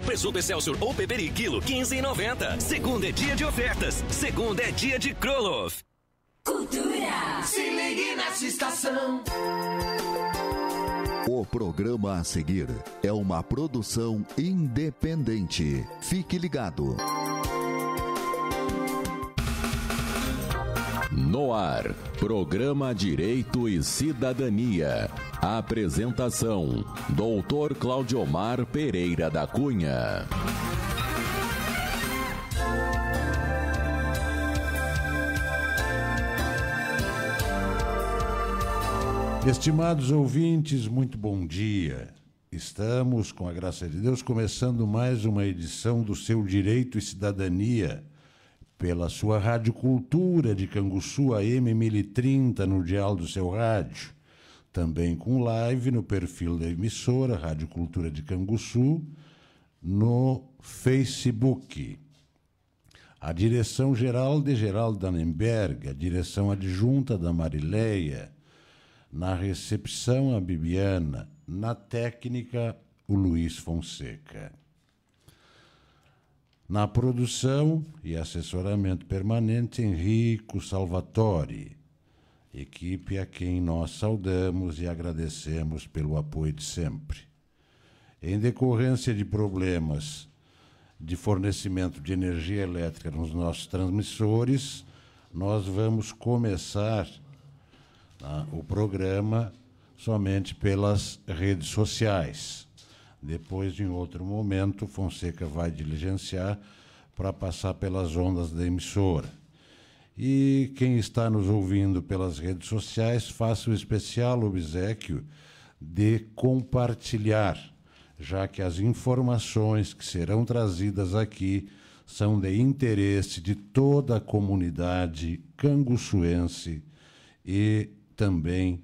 Presunto Excelsior ou Peperi quilo, 15,90. Segunda é dia de ofertas. Segunda é dia de Krolov. Cultura. Se ligue nessa estação. O programa a seguir é uma produção independente. Fique ligado. No ar, programa Direito e Cidadania. Apresentação: Doutor Claudiomar Pereira da Cunha. Estimados ouvintes, muito bom dia. Estamos, com a graça de Deus, começando mais uma edição do seu Direito e Cidadania pela sua Rádio Cultura de Canguçu AM 1030 no dial do seu rádio. Também com live no perfil da emissora Rádio Cultura de Canguçu no Facebook. A direção geral de Geraldo Danenberg, a direção adjunta da Marileia, na recepção a Bibiana, na técnica o Luiz Fonseca. Na produção e assessoramento permanente, Henrico Salvatore, equipe a quem nós saudamos e agradecemos pelo apoio de sempre. Em decorrência de problemas de fornecimento de energia elétrica nos nossos transmissores, nós vamos começar tá, o programa somente pelas redes sociais. Depois, em outro momento, Fonseca vai diligenciar para passar pelas ondas da emissora. E quem está nos ouvindo pelas redes sociais, faça o especial obsequio de compartilhar, já que as informações que serão trazidas aqui são de interesse de toda a comunidade canguçuense e também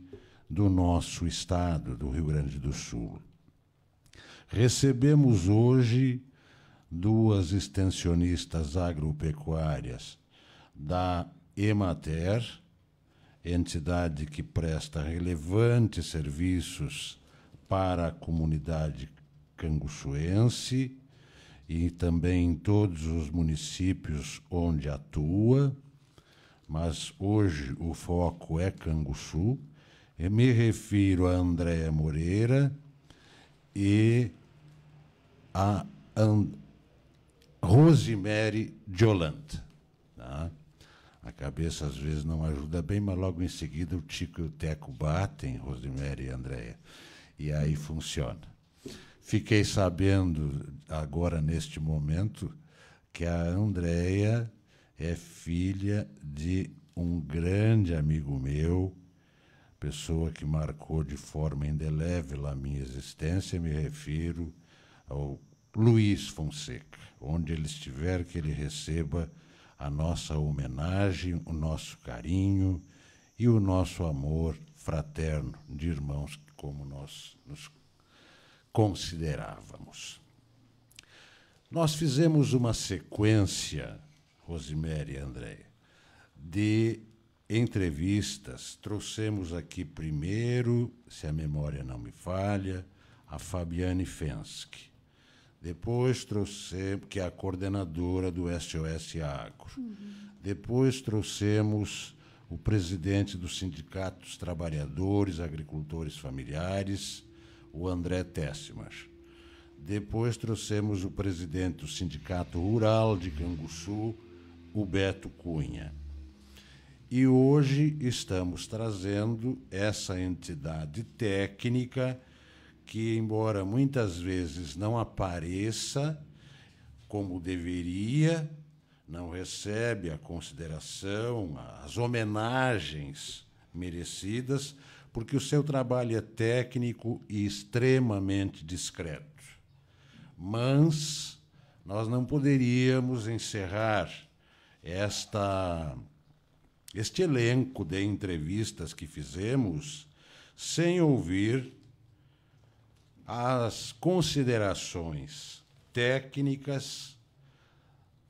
do nosso estado, do Rio Grande do Sul. Recebemos hoje duas extensionistas agropecuárias da Emater, entidade que presta relevantes serviços para a comunidade canguçuense e também em todos os municípios onde atua, mas hoje o foco é Canguçu. me refiro a Andréa Moreira, e a And Rosemary Jolante. Tá? A cabeça às vezes não ajuda bem, mas logo em seguida o Tico e o Teco batem, Rosemary e Andréia. E aí funciona. Fiquei sabendo agora, neste momento, que a Andréia é filha de um grande amigo meu, pessoa que marcou de forma indelével a minha existência, me refiro ao Luiz Fonseca. Onde ele estiver, que ele receba a nossa homenagem, o nosso carinho e o nosso amor fraterno de irmãos como nós nos considerávamos. Nós fizemos uma sequência, Rosemary e André, de entrevistas, trouxemos aqui primeiro, se a memória não me falha, a Fabiane Fenske. Depois trouxemos, que é a coordenadora do SOS Agro. Uhum. Depois trouxemos o presidente do Sindicato dos Trabalhadores Agricultores Familiares, o André Tessimas. Depois trouxemos o presidente do Sindicato Rural de Canguçu, o Beto Cunha. E hoje estamos trazendo essa entidade técnica que, embora muitas vezes não apareça como deveria, não recebe a consideração, as homenagens merecidas, porque o seu trabalho é técnico e extremamente discreto. Mas nós não poderíamos encerrar esta este elenco de entrevistas que fizemos sem ouvir as considerações técnicas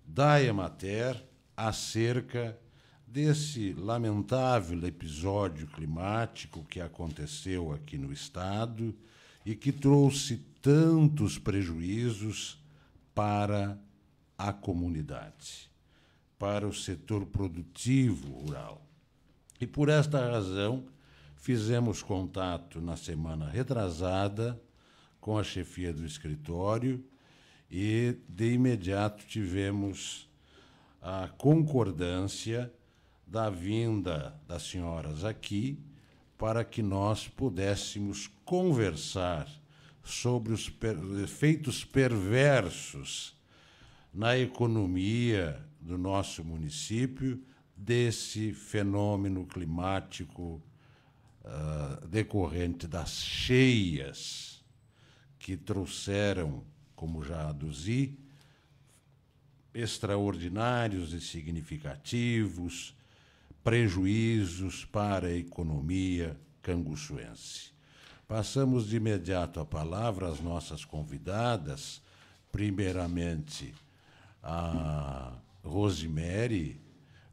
da Emater acerca desse lamentável episódio climático que aconteceu aqui no estado e que trouxe tantos prejuízos para a comunidade para o setor produtivo rural. E por esta razão, fizemos contato na semana retrasada com a chefia do escritório e de imediato tivemos a concordância da vinda das senhoras aqui para que nós pudéssemos conversar sobre os per efeitos perversos na economia do nosso município desse fenômeno climático uh, decorrente das cheias que trouxeram, como já aduzi, extraordinários e significativos prejuízos para a economia canguçuense. Passamos de imediato a palavra às nossas convidadas, primeiramente a Rosemary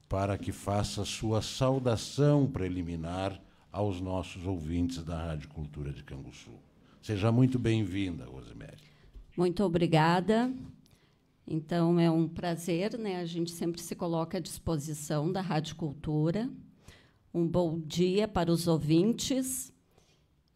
para que faça sua saudação preliminar aos nossos ouvintes da Rádio Cultura de Canguçu. Seja muito bem-vinda, Rosemary. Muito obrigada. Então é um prazer, né? A gente sempre se coloca à disposição da Rádio Cultura. Um bom dia para os ouvintes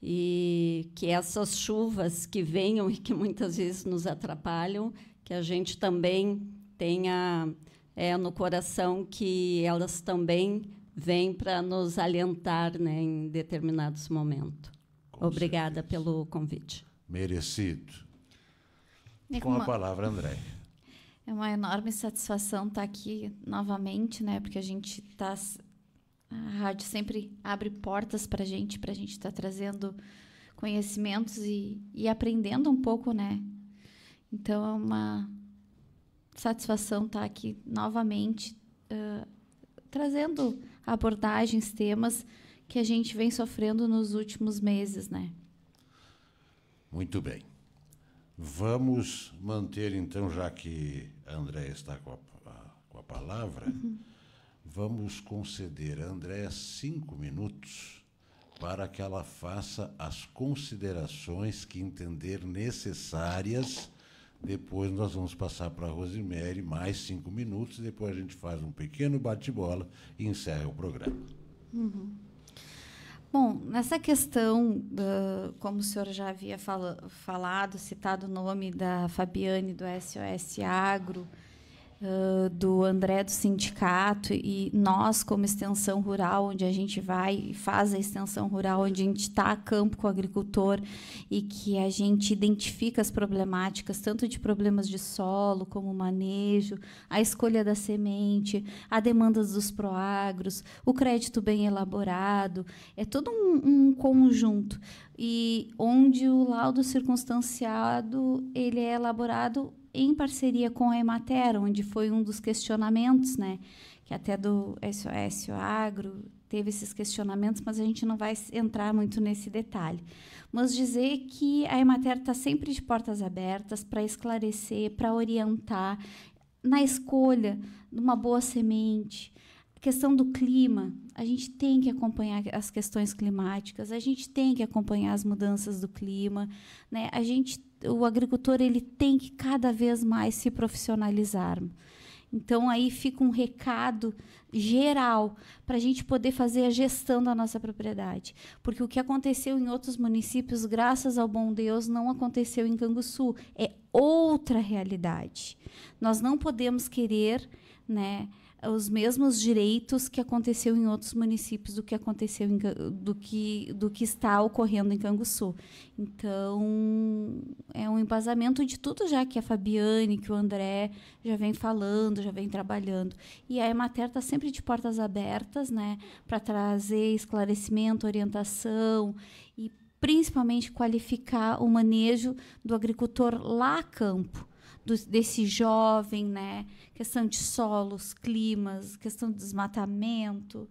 e que essas chuvas que venham e que muitas vezes nos atrapalham, que a gente também tenha é, no coração que elas também vêm para nos alentar né, em determinados momentos. Obrigada certeza. pelo convite. Merecido. Com uma... a palavra, André. É uma enorme satisfação estar tá aqui novamente, né? Porque a gente está a rádio sempre abre portas para a gente, para a gente estar tá trazendo conhecimentos e, e aprendendo um pouco, né? Então é uma satisfação estar tá aqui novamente uh, trazendo abordagens, temas que a gente vem sofrendo nos últimos meses, né? Muito bem. Vamos manter, então, já que a Andréia está com a, a, com a palavra, uhum. vamos conceder a Andréia cinco minutos para que ela faça as considerações que entender necessárias depois nós vamos passar para a Rosemary mais cinco minutos, depois a gente faz um pequeno bate-bola e encerra o programa. Uhum. Bom, nessa questão, ah, como o senhor já havia fala, falado, citado o nome da Fabiane do SOS Agro, uh, do André do sindicato e nós, como extensão rural, onde a gente vai e faz a extensão rural, onde a gente está a campo com o agricultor e que a gente identifica as problemáticas, tanto de problemas de solo, como manejo, a escolha da semente, a demanda dos proagros, o crédito bem elaborado, é todo um, um conjunto e onde o laudo circunstanciado ele é elaborado em parceria com a Emater, onde foi um dos questionamentos, né, que até do SOS Agro teve esses questionamentos, mas a gente não vai entrar muito nesse detalhe. Mas dizer que a Emater está sempre de portas abertas para esclarecer, para orientar na escolha de uma boa semente, a questão do clima, a gente tem que acompanhar as questões climáticas, a gente tem que acompanhar as mudanças do clima, né? A gente o agricultor ele tem que cada vez mais se profissionalizar. Então aí fica um recado geral para a gente poder fazer a gestão da nossa propriedade, porque o que aconteceu em outros municípios, graças ao bom Deus, não aconteceu em Canguçu. É outra realidade. Nós não podemos querer, né, os mesmos direitos que aconteceu em outros municípios do que aconteceu em, do que do que está ocorrendo em Canguçu. Então, é um embasamento de tudo já que a Fabiane, que o André já vem falando, já vem trabalhando. E a Emater está sempre de portas abertas, né, para trazer esclarecimento, orientação e principalmente qualificar o manejo do agricultor lá a campo do, desse jovem, né? Questão de solos, climas, questão de desmatamento.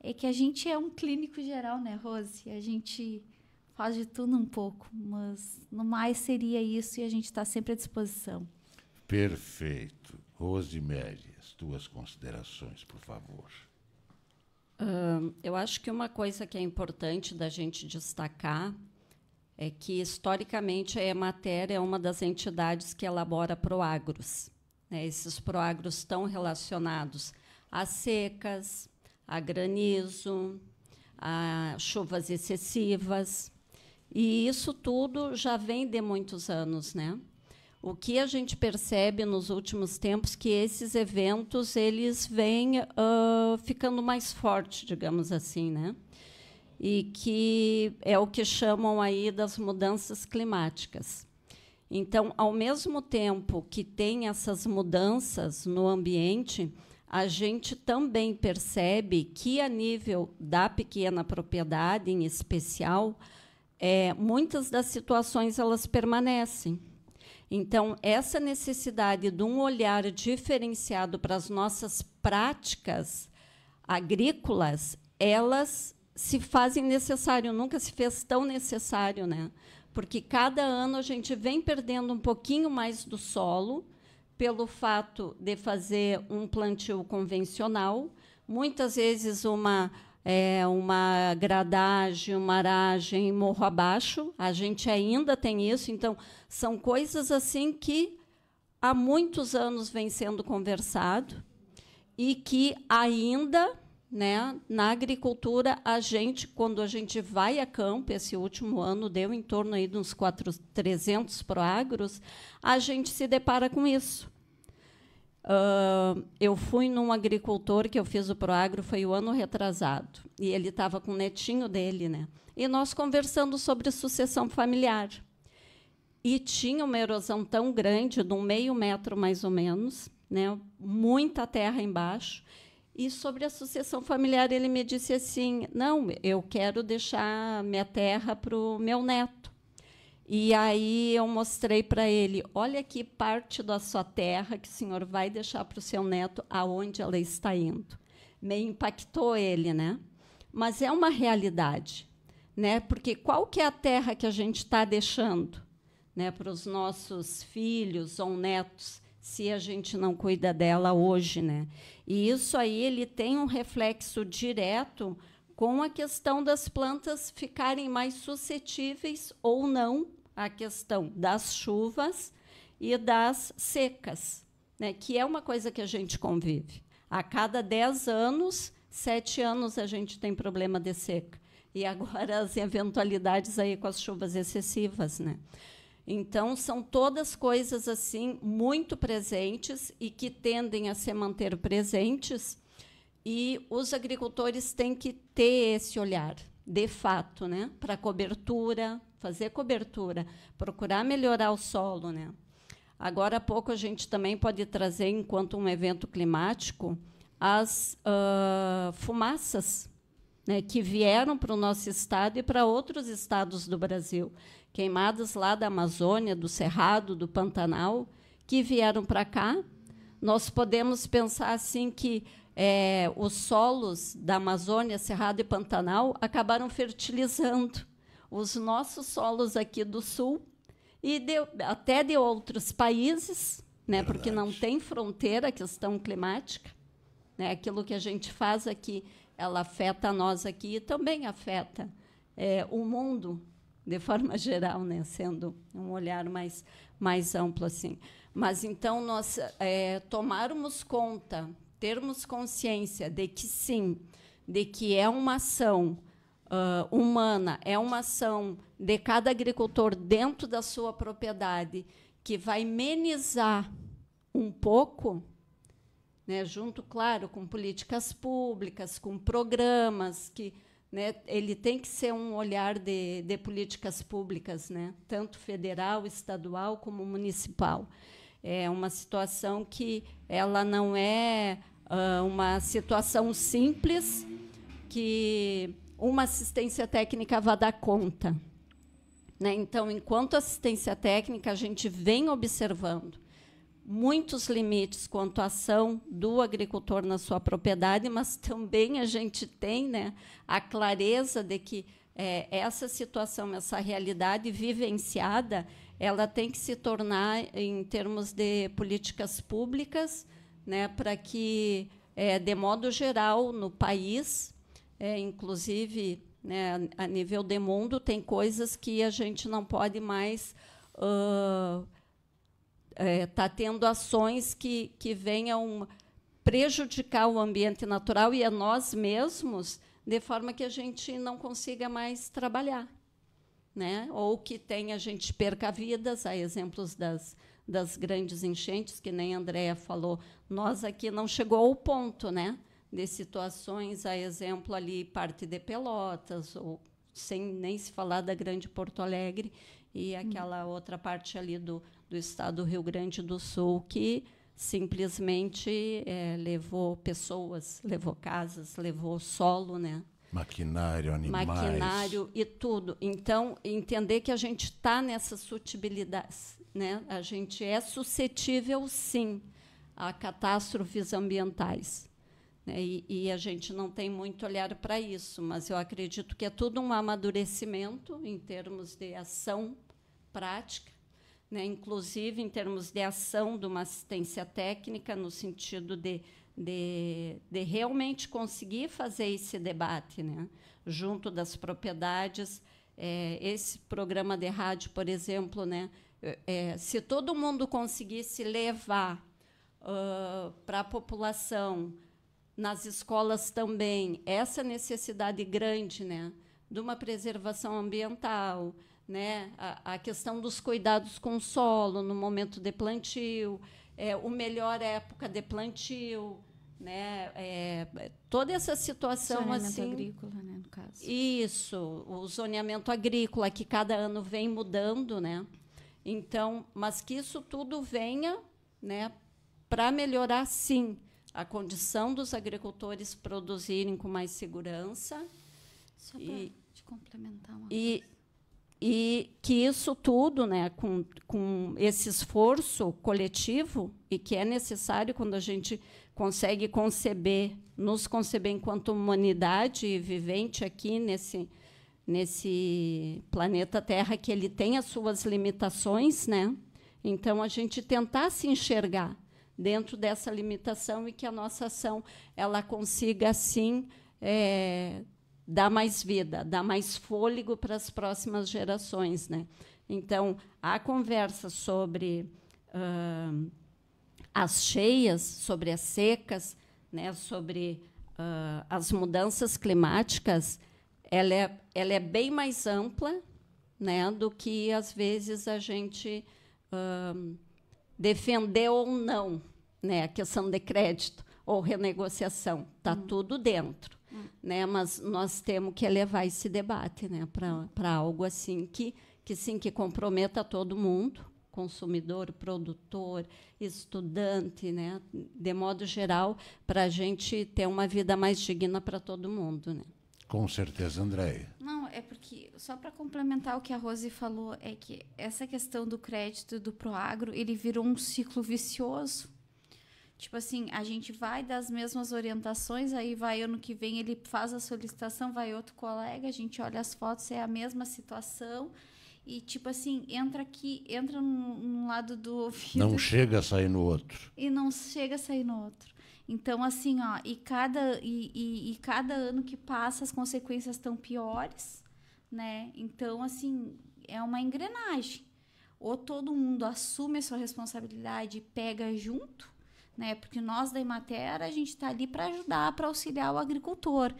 É que a gente é um clínico geral, né, Rose? A gente faz de tudo um pouco, mas no mais seria isso e a gente está sempre à disposição. Perfeito. Rose as tuas considerações, por favor. Uh, eu acho que uma coisa que é importante da gente destacar é que historicamente a Emater é uma das entidades que elabora proagros. Né? Esses proagros estão relacionados a secas, a granizo, a chuvas excessivas. E isso tudo já vem de muitos anos, né? O que a gente percebe nos últimos tempos que esses eventos eles vêm uh, ficando mais fortes, digamos assim, né? e que é o que chamam aí das mudanças climáticas. Então, ao mesmo tempo que tem essas mudanças no ambiente, a gente também percebe que, a nível da pequena propriedade, em especial, é, muitas das situações elas permanecem. Então, essa necessidade de um olhar diferenciado para as nossas práticas agrícolas, elas se fazem necessário, nunca se fez tão necessário, né? Porque cada ano a gente vem perdendo um pouquinho mais do solo pelo fato de fazer um plantio convencional, muitas vezes uma é, uma gradagem, uma aragem, morro abaixo. A gente ainda tem isso, então são coisas assim que há muitos anos vem sendo conversado e que ainda né? Na agricultura, a gente, quando a gente vai a campo, esse último ano deu em torno aí de uns 400, 300 proagros, a gente se depara com isso. Uh, eu fui num agricultor que eu fiz o proagro, foi o ano retrasado, e ele estava com o netinho dele, né? E nós conversando sobre sucessão familiar. E tinha uma erosão tão grande, de um meio metro mais ou menos, né? muita terra embaixo, e sobre a sucessão familiar, ele me disse assim: não, eu quero deixar minha terra para o meu neto. E aí eu mostrei para ele: olha aqui parte da sua terra que o senhor vai deixar para o seu neto, aonde ela está indo. Me impactou ele, né? Mas é uma realidade, né? Porque qual que é a terra que a gente está deixando, né, para os nossos filhos ou netos? se a gente não cuida dela hoje, né? E isso aí ele tem um reflexo direto com a questão das plantas ficarem mais suscetíveis ou não à questão das chuvas e das secas, né? Que é uma coisa que a gente convive. A cada 10 anos, 7 anos a gente tem problema de seca. E agora as eventualidades aí com as chuvas excessivas, né? Então, são todas coisas assim muito presentes e que tendem a se manter presentes, e os agricultores têm que ter esse olhar, de fato, né? para cobertura, fazer cobertura, procurar melhorar o solo. Né? Agora há pouco a gente também pode trazer, enquanto um evento climático, as uh, fumaças né, que vieram para o nosso estado e para outros estados do Brasil. Queimadas lá da Amazônia, do Cerrado, do Pantanal, que vieram para cá. Nós podemos pensar assim que é, os solos da Amazônia, Cerrado e Pantanal acabaram fertilizando os nossos solos aqui do Sul e de, até de outros países, né, porque não tem fronteira a questão climática. Né, aquilo que a gente faz aqui ela afeta nós aqui e também afeta é, o mundo de forma geral, né? sendo um olhar mais, mais amplo assim. Mas então nós é, tomarmos conta, termos consciência de que sim, de que é uma ação uh, humana, é uma ação de cada agricultor dentro da sua propriedade que vai menizar um pouco né, junto, claro, com políticas públicas, com programas que né, ele tem que ser um olhar de, de políticas públicas, né, tanto federal, estadual como municipal. É uma situação que ela não é uh, uma situação simples que uma assistência técnica vá dar conta. Né? Então, enquanto assistência técnica, a gente vem observando muitos limites quanto à ação do agricultor na sua propriedade, mas também a gente tem né, a clareza de que é, essa situação, essa realidade vivenciada, ela tem que se tornar, em termos de políticas públicas, né, para que, é, de modo geral, no país, é, inclusive né, a nível de mundo, tem coisas que a gente não pode mais. Uh, está é, tá tendo ações que, que venham prejudicar o ambiente natural e a nós mesmos, de forma que a gente não consiga mais trabalhar. Né? Ou que tenha, a gente perca vidas, há exemplos das, das grandes enchentes, que nem a Andrea falou. Nós aqui não chegou ao ponto né, de situações, há exemplo ali, parte de Pelotas, ou sem nem se falar da Grande Porto Alegre, e hum. aquela outra parte ali do, do estado do Rio Grande do Sul que simplesmente é, levou pessoas, levou casas, levou solo, né? Maquinário, animais. Maquinário e tudo. Então, entender que a gente está nessas sutibilidades. Né? A gente é suscetível, sim, a catástrofes ambientais. Né? E, e a gente não tem muito olhar para isso, mas eu acredito que é tudo um amadurecimento em termos de ação prática né, inclusive em termos de ação de uma assistência técnica, no sentido de, de, de realmente conseguir fazer esse debate né, junto das propriedades. É, esse programa de rádio, por exemplo, né, é, se todo mundo conseguisse levar uh, para a população, nas escolas também, essa necessidade grande né, de uma preservação ambiental, né? A, a, questão dos cuidados com o solo no momento de plantio, é, o melhor época de plantio, né? É, é toda essa situação zoneamento assim. Zoneamento agrícola, né, no caso. Isso, o zoneamento agrícola que cada ano vem mudando, né? Então, mas que isso tudo venha, né? Para melhorar, sim, a condição dos agricultores produzirem com mais segurança. Só para te complementar uma e, coisa e que isso tudo, né, com, com esse esforço coletivo, e que é necessário quando a gente consegue conceber, nos conceber enquanto humanidade vivente aqui nesse, nesse planeta Terra, que ele tem as suas limitações, né? então a gente tentar se enxergar dentro dessa limitação e que a nossa ação ela consiga, sim, é, dá mais vida, dá mais fôlego para as próximas gerações. Né? Então, a conversa sobre uh, as cheias, sobre as secas, né, sobre uh, as mudanças climáticas, ela é, ela é bem mais ampla né, do que, às vezes, a gente uh, ou não né, a questão de crédito ou renegociação. Está hum. tudo dentro né? Mas nós temos que elevar esse debate, né, para algo assim que que sim que comprometa todo mundo, consumidor, produtor, estudante, né? De modo geral, para a gente ter uma vida mais digna para todo mundo, né? Com certeza, Andréia. Não, é porque, só para complementar o que a Rose falou, é que essa questão do crédito do Proagro, ele virou um ciclo vicioso. Tipo assim, a gente vai das mesmas orientações, aí vai ano que vem ele faz a solicitação, vai outro colega, a gente olha as fotos, é a mesma situação. E tipo assim, entra aqui, entra num, num lado do ouvido. Não chega a sair no outro. E não chega a sair no outro. Então, assim, ó, e cada, e, e, e cada ano que passa as consequências estão piores, né? Então, assim, é uma engrenagem. Ou todo mundo assume a sua responsabilidade e pega junto, né? Porque nós da Emater a gente está ali para ajudar, para auxiliar o agricultor.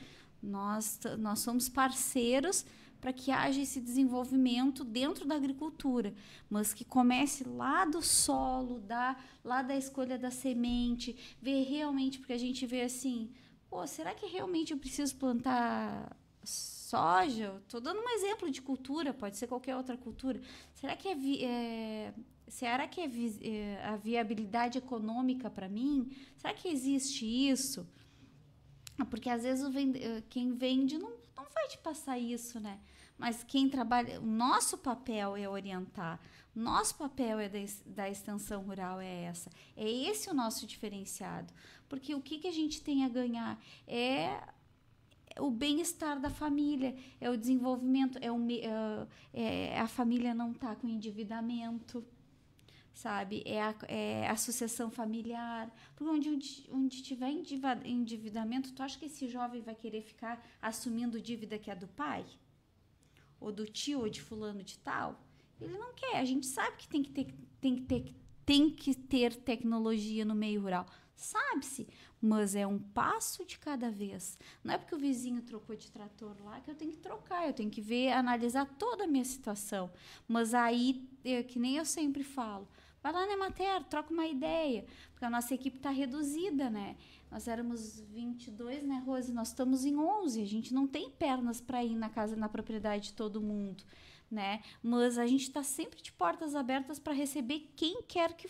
Nós nós somos parceiros para que haja esse desenvolvimento dentro da agricultura, mas que comece lá do solo, da, lá da escolha da semente, ver realmente, porque a gente vê assim, pô, será que realmente eu preciso plantar soja? Estou dando um exemplo de cultura, pode ser qualquer outra cultura. Será que é, é será que a eh, viabilidade econômica para mim? Será que existe isso? Ah, porque às vezes vende, eh, quem vende não, não vai te passar isso, né? Mas quem trabalha. O nosso papel é orientar. Nosso papel é da, extensão rural é essa. É esse o nosso diferenciado. Porque o que, que a gente tem a ganhar? É o bem-estar da família, é o desenvolvimento, é, o, eh, é a família não estar tá com endividamento, sabe? É a, é a sucessão familiar. Porque onde, onde tiver endividamento, tu acha que esse jovem vai querer ficar assumindo dívida que é do pai? Ou do tio, ou de fulano de tal? Ele não quer. A gente sabe que tem que ter, tem que ter, tem que ter tecnologia no meio rural. Sabe-se, mas é um passo de cada vez. Não é porque o vizinho trocou de trator lá que eu tenho que trocar, eu tenho que ver, analisar toda a minha situação. Mas aí, é que nem eu sempre falo, Vai lá na né, Mater? troca uma ideia, porque a nossa equipe está reduzida, né? Nós éramos 22, né, Rose? Nós estamos em 11, a gente não tem pernas para ir na casa, na propriedade de todo mundo, né? Mas a gente está sempre de portas abertas para receber quem quer que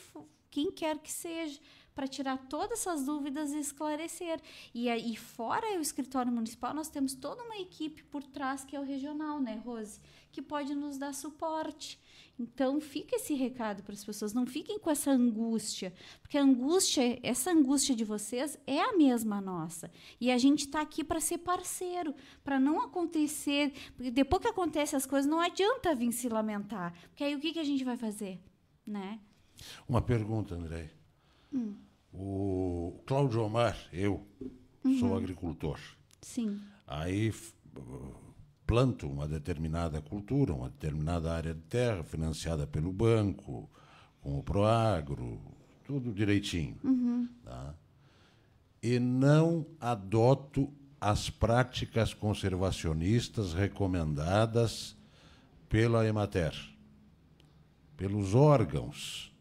quem quer que seja, para tirar todas essas dúvidas e esclarecer. E, aí fora o escritório municipal, nós temos toda uma equipe por trás que é o regional, né, Rose? Que pode nos dar suporte então, fica esse recado para as pessoas, não fiquem com essa angústia, porque a angústia, essa angústia de vocês é a mesma nossa. E a gente está aqui para ser parceiro, para não acontecer, porque depois que acontecem as coisas, não adianta vir se lamentar, porque aí o que, que a gente vai fazer? Né? Uma pergunta, André. Hum. O Cláudio Omar, eu, uhum. sou agricultor. Sim. Aí planto uma determinada cultura, uma determinada área de terra financiada pelo banco, com o Proagro, tudo direitinho. Uhum. Tá? E não adoto as práticas conservacionistas recomendadas pela Emater, pelos órgãos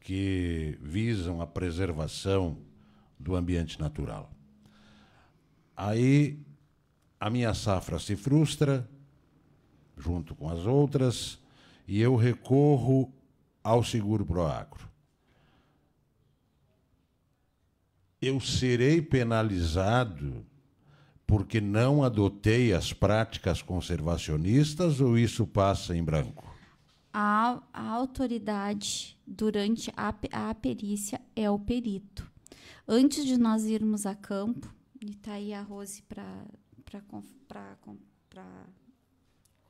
que visam a preservação do ambiente natural. Aí a minha safra se frustra, junto com as outras, e eu recorro ao seguro Proagro. Eu serei penalizado porque não adotei as práticas conservacionistas ou isso passa em branco? A, a autoridade durante a, a perícia é o perito. Antes de nós irmos a campo, e está aí a Rose para para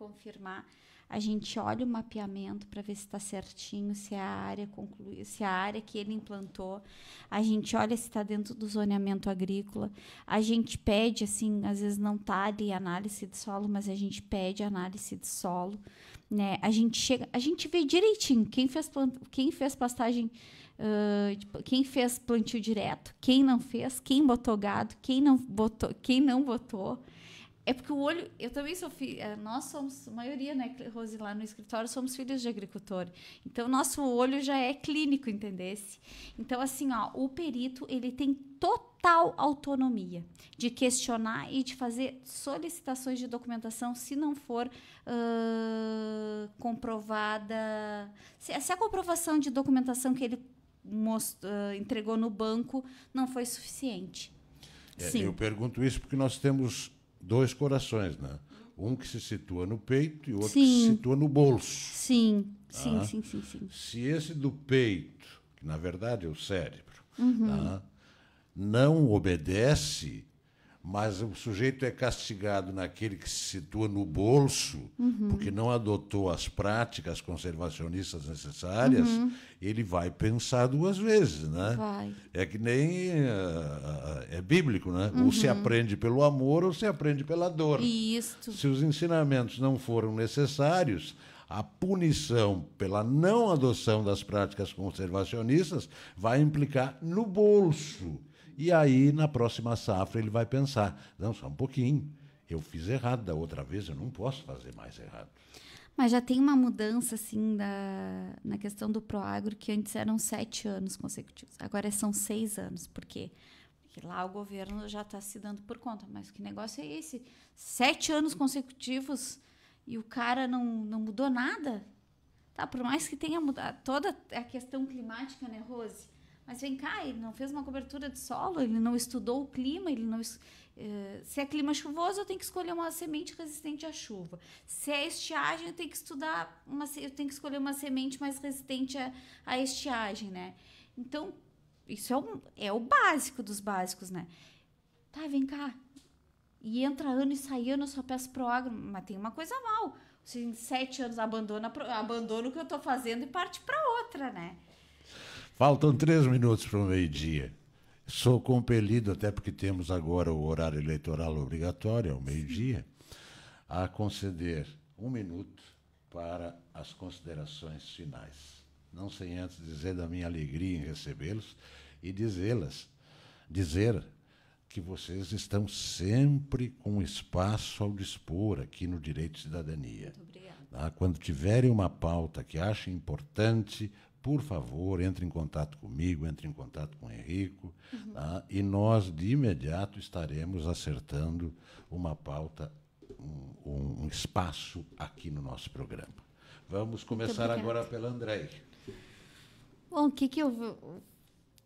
confirmar. A gente olha o mapeamento para ver se está certinho, se é a área conclui, se é a área que ele implantou. A gente olha se está dentro do zoneamento agrícola. A gente pede, assim, às vezes não está ali análise de solo, mas a gente pede análise de solo. Né? A gente chega, a gente vê direitinho quem fez, plant, quem fez pastagem Uh, tipo, quem fez plantio direto, quem não fez, quem botou gado, quem não botou, quem não botou. É porque o olho. Eu também sou filha. Eh, nós somos, a maioria, né, Rose, lá no escritório, somos filhos de agricultor. Então, nosso olho já é clínico, entendesse? Então, assim, ó, o perito, ele tem total autonomia de questionar e de fazer solicitações de documentação se não for uh, comprovada. Se, se a comprovação de documentação que ele eh, entregou no banco não foi suficiente. É, eu pergunto isso porque nós temos dois corações, né? Um que se situa no peito e o outro sim. que se situa no bolso. Sim, sim, ah. sim, sim, sim, Se esse do peito, que na verdade é o cérebro, uhum. Tá? não obedece, mas o sujeito é castigado naquele que se situa no bolso, uhum. porque não adotou as práticas conservacionistas necessárias, uhum. ele vai pensar duas vezes, né? Vai. É que nem é, é bíblico, né? Uhum. Ou se uhum. aprende pelo amor ou se aprende pela dor. Isto. Se os ensinamentos não foram necessários, a punição pela não adoção das práticas conservacionistas vai implicar no bolso e aí, na próxima safra, ele vai pensar: não, só um pouquinho, eu fiz errado da outra vez, eu não posso fazer mais errado. Mas já tem uma mudança, assim, da, na questão do Proagro, que antes eram sete anos consecutivos, agora são seis anos, por quê porque lá o governo já está se dando por conta. Mas que negócio é esse? Sete anos consecutivos e o cara não, não mudou nada? Tá, por mais que tenha mudado toda a questão climática, né, Rose? Mas vem cá, ele não fez uma cobertura de solo, ele não estudou o clima, ele não. Eh, se é clima chuvoso, eu tenho que escolher uma semente resistente à chuva. Se é estiagem, eu tenho que estudar uma, eu tenho que escolher uma semente mais resistente à, à estiagem, né? Então, isso é, um, é o básico dos básicos, né? Tá, vem cá. E entra ano e sai ano, eu só peço pro agro. Mas tem uma coisa mal. Você em sete anos abandona, abandona o que eu tô fazendo e parte para outra, né? Faltam três minutos para o meio-dia. Sou compelido, até porque temos agora o horário eleitoral obrigatório, ao é meio-dia, a conceder um minuto para as considerações finais. Não sem antes dizer da minha alegria em recebê-los e dizê-las, dizer que vocês estão sempre com espaço ao dispor aqui no Direito de Cidadania. Muito obrigada. Ah, quando tiverem uma pauta que achem importante, por favor, entre em contato comigo, entre em contato com o Henrico, uhum. tá? e nós, de imediato, estaremos acertando uma pauta, um, um espaço aqui no nosso programa. Vamos começar agora pela Andrei. Bom, o que, que eu.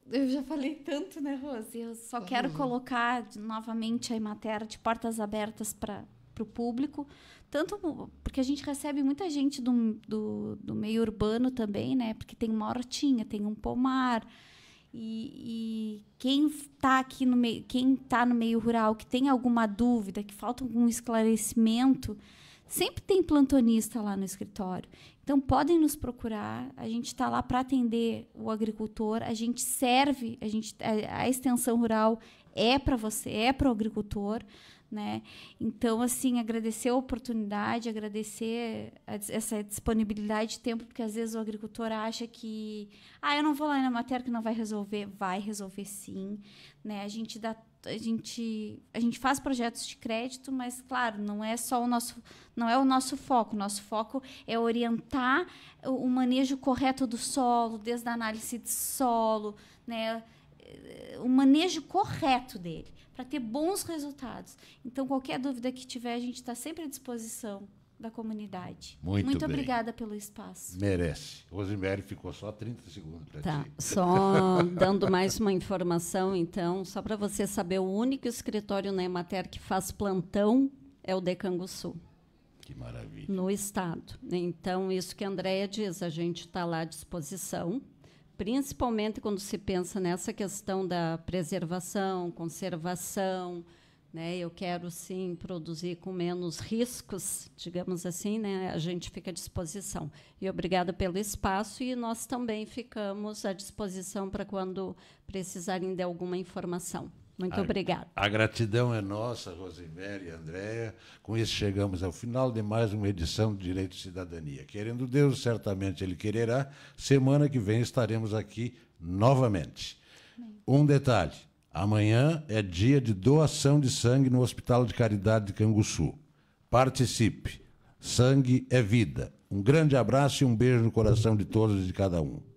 Eu já falei tanto, né, Rose? Eu só quero colocar novamente a Imater de portas abertas para para o público, tanto porque a gente recebe muita gente do, do, do, meio urbano também, né? Porque tem uma hortinha, tem um pomar. E, e quem está aqui no meio, quem está no meio rural, que tem alguma dúvida, que falta algum esclarecimento, sempre tem plantonista lá no escritório. Então podem nos procurar, a gente está lá para atender o agricultor, a gente serve, a, gente, a, a extensão rural é para você, é para o agricultor né? Então, assim, agradecer a oportunidade, agradecer a, essa disponibilidade de tempo, porque às vezes o agricultor acha que, ah, eu não vou lá na matéria que não vai resolver, vai resolver sim, né? A gente dá a gente a gente faz projetos de crédito, mas claro, não é só o nosso não é o nosso foco. O nosso foco é orientar o manejo correto do solo, desde a análise de solo, né? o manejo correto dele, para ter bons resultados. Então, qualquer dúvida que tiver, a gente está sempre à disposição da comunidade. Muito, Muito bem. obrigada pelo espaço. Merece. Rosemary ficou só 30 segundos para tá. Ti. Só dando mais uma informação, então, só para você saber, o único escritório na Emater que faz plantão é o de Canguçu. Que maravilha. No estado. Então, isso que a Andrea diz, a gente está lá à disposição principalmente quando se pensa nessa questão da preservação, conservação, né? Eu quero sim produzir com menos riscos, digamos assim, né? A gente fica à disposição. E obrigada pelo espaço e nós também ficamos à disposição para quando precisarem de alguma informação. Muito obrigado. obrigada. A gratidão é nossa, Rosemary e Andréia. Com isso, chegamos ao final de mais uma edição do Direito e Cidadania. Querendo Deus, certamente Ele quererá. Semana que vem estaremos aqui novamente. Um detalhe: amanhã é dia de doação de sangue no Hospital de Caridade de Canguçu. Participe. Sangue é vida. Um grande abraço e um beijo no coração de todos e de cada um.